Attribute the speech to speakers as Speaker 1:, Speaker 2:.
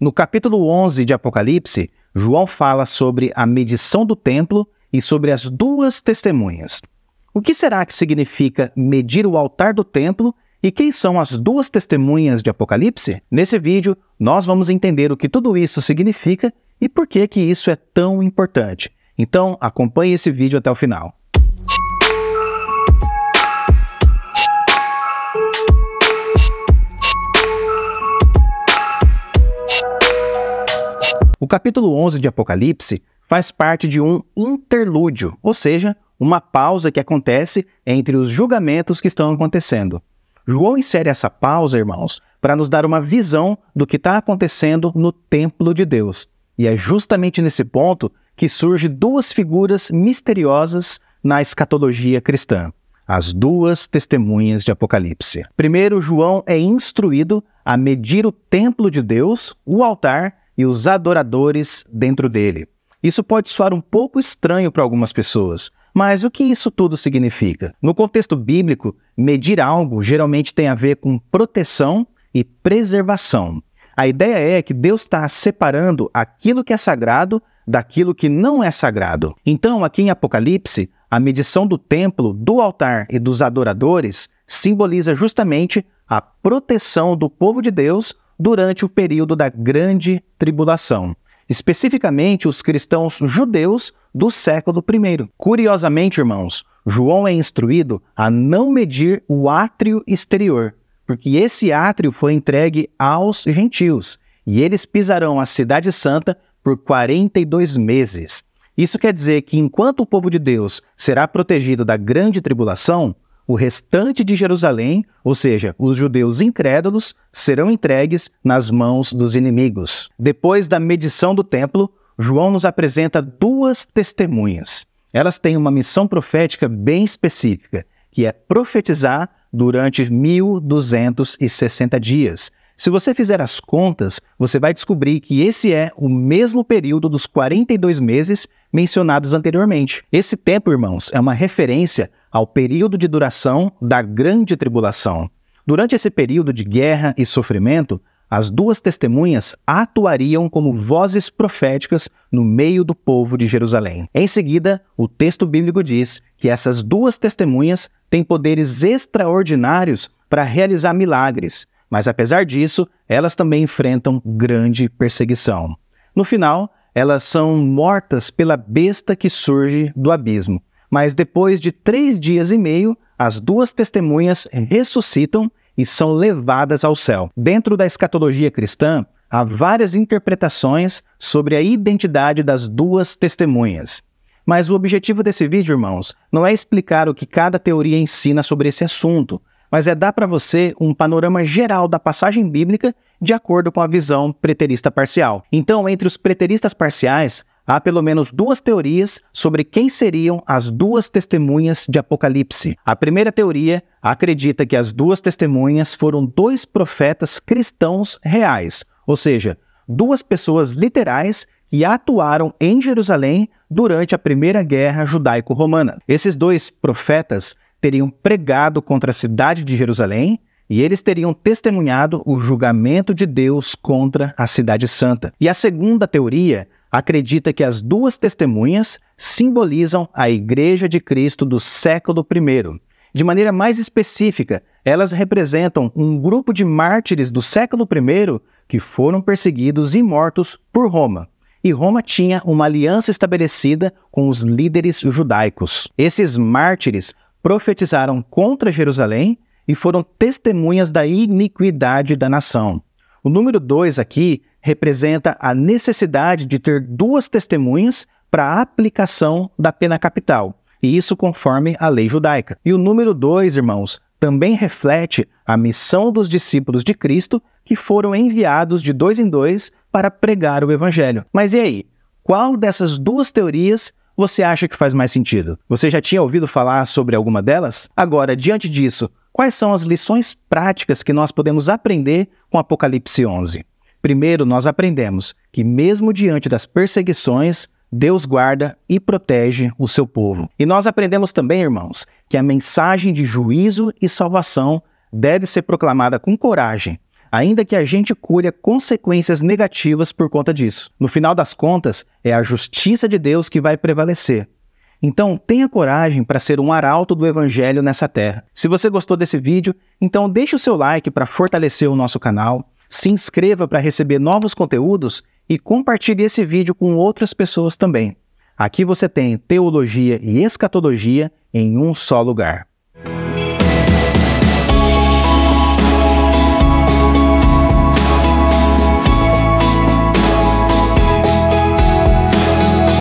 Speaker 1: No capítulo 11 de Apocalipse, João fala sobre a medição do templo e sobre as duas testemunhas. O que será que significa medir o altar do templo e quem são as duas testemunhas de Apocalipse? Nesse vídeo, nós vamos entender o que tudo isso significa e por que que isso é tão importante. Então, acompanhe esse vídeo até o final. O capítulo 11 de Apocalipse faz parte de um interlúdio, ou seja, uma pausa que acontece entre os julgamentos que estão acontecendo. João insere essa pausa, irmãos, para nos dar uma visão do que está acontecendo no templo de Deus. E é justamente nesse ponto que surgem duas figuras misteriosas na escatologia cristã, as duas testemunhas de Apocalipse. Primeiro, João é instruído a medir o templo de Deus, o altar e os adoradores dentro dele. Isso pode soar um pouco estranho para algumas pessoas, mas o que isso tudo significa? No contexto bíblico, medir algo geralmente tem a ver com proteção e preservação. A ideia é que Deus está separando aquilo que é sagrado daquilo que não é sagrado. Então, aqui em Apocalipse, a medição do templo, do altar e dos adoradores simboliza justamente a proteção do povo de Deus durante o período da Grande Tribulação, especificamente os cristãos judeus do século I. Curiosamente, irmãos, João é instruído a não medir o átrio exterior, porque esse átrio foi entregue aos gentios e eles pisarão a Cidade Santa por 42 meses. Isso quer dizer que enquanto o povo de Deus será protegido da grande tribulação, o restante de Jerusalém, ou seja, os judeus incrédulos, serão entregues nas mãos dos inimigos. Depois da medição do templo, João nos apresenta duas testemunhas. Elas têm uma missão profética bem específica, que é profetizar durante 1260 dias. Se você fizer as contas, você vai descobrir que esse é o mesmo período dos 42 meses mencionados anteriormente. Esse tempo, irmãos, é uma referência ao período de duração da Grande Tribulação. Durante esse período de guerra e sofrimento, as duas testemunhas atuariam como vozes proféticas no meio do povo de Jerusalém. Em seguida, o texto bíblico diz que essas duas testemunhas têm poderes extraordinários para realizar milagres, mas apesar disso, elas também enfrentam grande perseguição. No final, elas são mortas pela besta que surge do abismo. Mas depois de três dias e meio, as duas testemunhas ressuscitam e são levadas ao céu. Dentro da escatologia cristã, há várias interpretações sobre a identidade das duas testemunhas. Mas o objetivo desse vídeo, irmãos, não é explicar o que cada teoria ensina sobre esse assunto, mas é dar para você um panorama geral da passagem bíblica de acordo com a visão preterista parcial. Então, entre os preteristas parciais, há pelo menos duas teorias sobre quem seriam as duas testemunhas de Apocalipse. A primeira teoria acredita que as duas testemunhas foram dois profetas cristãos reais, ou seja, duas pessoas literais que atuaram em Jerusalém durante a Primeira Guerra Judaico-Romana. Esses dois profetas teriam pregado contra a cidade de Jerusalém e eles teriam testemunhado o julgamento de Deus contra a Cidade Santa. E a segunda teoria acredita que as duas testemunhas simbolizam a Igreja de Cristo do século I. De maneira mais específica, elas representam um grupo de mártires do século I que foram perseguidos e mortos por Roma. E Roma tinha uma aliança estabelecida com os líderes judaicos. Esses mártires profetizaram contra Jerusalém e foram testemunhas da iniquidade da nação. O número 2 aqui representa a necessidade de ter duas testemunhas para a aplicação da pena capital, e isso conforme a lei judaica. E o número 2, irmãos, também reflete a missão dos discípulos de Cristo que foram enviados de dois em dois para pregar o evangelho. Mas e aí? Qual dessas duas teorias você acha que faz mais sentido? Você já tinha ouvido falar sobre alguma delas? Agora, diante disso, quais são as lições práticas que nós podemos aprender com Apocalipse 11? Primeiro, nós aprendemos que, mesmo diante das perseguições, Deus guarda e protege o seu povo. E nós aprendemos também, irmãos, que a mensagem de juízo e salvação deve ser proclamada com coragem, ainda que a gente colha consequências negativas por conta disso. No final das contas, é a justiça de Deus que vai prevalecer. Então, tenha coragem para ser um arauto do evangelho nessa terra. Se você gostou desse vídeo, então deixe o seu like para fortalecer o nosso canal, se inscreva para receber novos conteúdos e compartilhe esse vídeo com outras pessoas também. Aqui você tem teologia e escatologia em um só lugar.